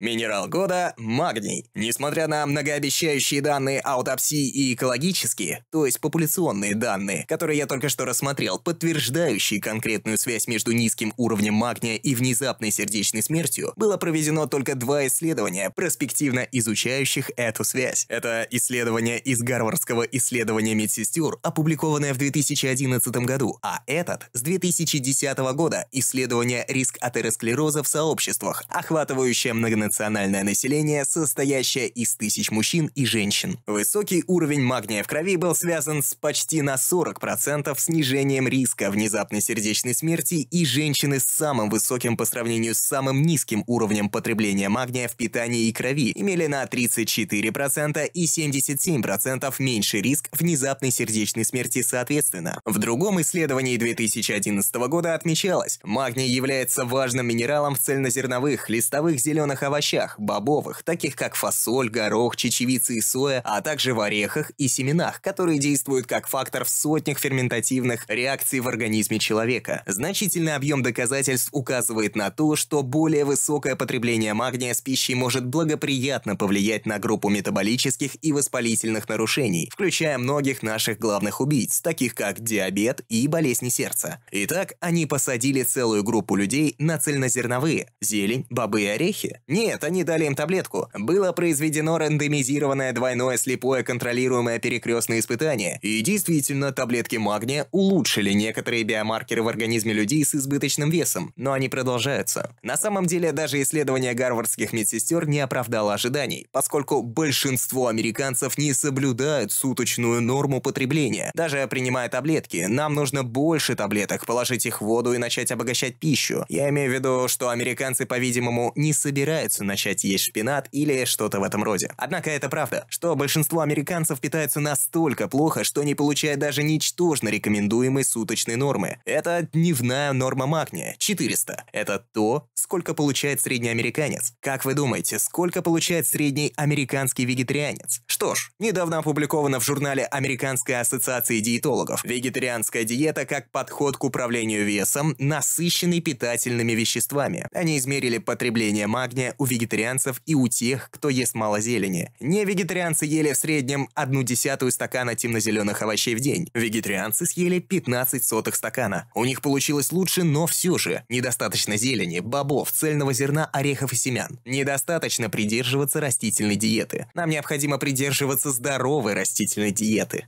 Минерал года – магний. Несмотря на многообещающие данные аутопсии и экологические, то есть популяционные данные, которые я только что рассмотрел, подтверждающие конкретную связь между низким уровнем магния и внезапной сердечной смертью, было проведено только два исследования, проспективно изучающих эту связь. Это исследование из Гарвардского исследования медсестер, опубликованное в 2011 году, а этот – с 2010 года исследование риск атеросклероза в сообществах, охватывающее многонациональные многонациональное население, состоящее из тысяч мужчин и женщин. Высокий уровень магния в крови был связан с почти на 40% снижением риска внезапной сердечной смерти, и женщины с самым высоким по сравнению с самым низким уровнем потребления магния в питании и крови имели на 34% и 77% меньше риск внезапной сердечной смерти соответственно. В другом исследовании 2011 года отмечалось, магний является важным минералом в цельнозерновых, листовых зеленых овощах, овощах, бобовых, таких как фасоль, горох, чечевица и соя, а также в орехах и семенах, которые действуют как фактор в сотнях ферментативных реакций в организме человека. Значительный объем доказательств указывает на то, что более высокое потребление магния с пищей может благоприятно повлиять на группу метаболических и воспалительных нарушений, включая многих наших главных убийц, таких как диабет и болезни сердца. Итак, они посадили целую группу людей на цельнозерновые – зелень, бобы и орехи. Не нет, они дали им таблетку. Было произведено рандомизированное двойное слепое контролируемое перекрестное испытание, и действительно, таблетки магния улучшили некоторые биомаркеры в организме людей с избыточным весом, но они продолжаются. На самом деле, даже исследование гарвардских медсестер не оправдало ожиданий, поскольку большинство американцев не соблюдают суточную норму потребления. Даже принимая таблетки, нам нужно больше таблеток, положить их в воду и начать обогащать пищу. Я имею в виду, что американцы, по-видимому, не собираются собирается начать есть шпинат или что-то в этом роде. Однако это правда, что большинство американцев питаются настолько плохо, что не получают даже ничтожно рекомендуемой суточной нормы. Это дневная норма магния – 400. Это то, сколько получает средний американец. Как вы думаете, сколько получает средний американский вегетарианец? Что ж, недавно опубликовано в журнале Американской ассоциации диетологов «Вегетарианская диета как подход к управлению весом, насыщенный питательными веществами». Они измерили потребление магния у вегетарианцев и у тех, кто ест мало зелени. Не вегетарианцы ели в среднем одну десятую стакана темно-зеленых овощей в день. Вегетарианцы съели 15 сотых стакана. У них получилось лучше, но все же недостаточно зелени, бобов, цельного зерна, орехов и семян. Недостаточно придерживаться растительной диеты. Нам необходимо придерживаться здоровой растительной диеты.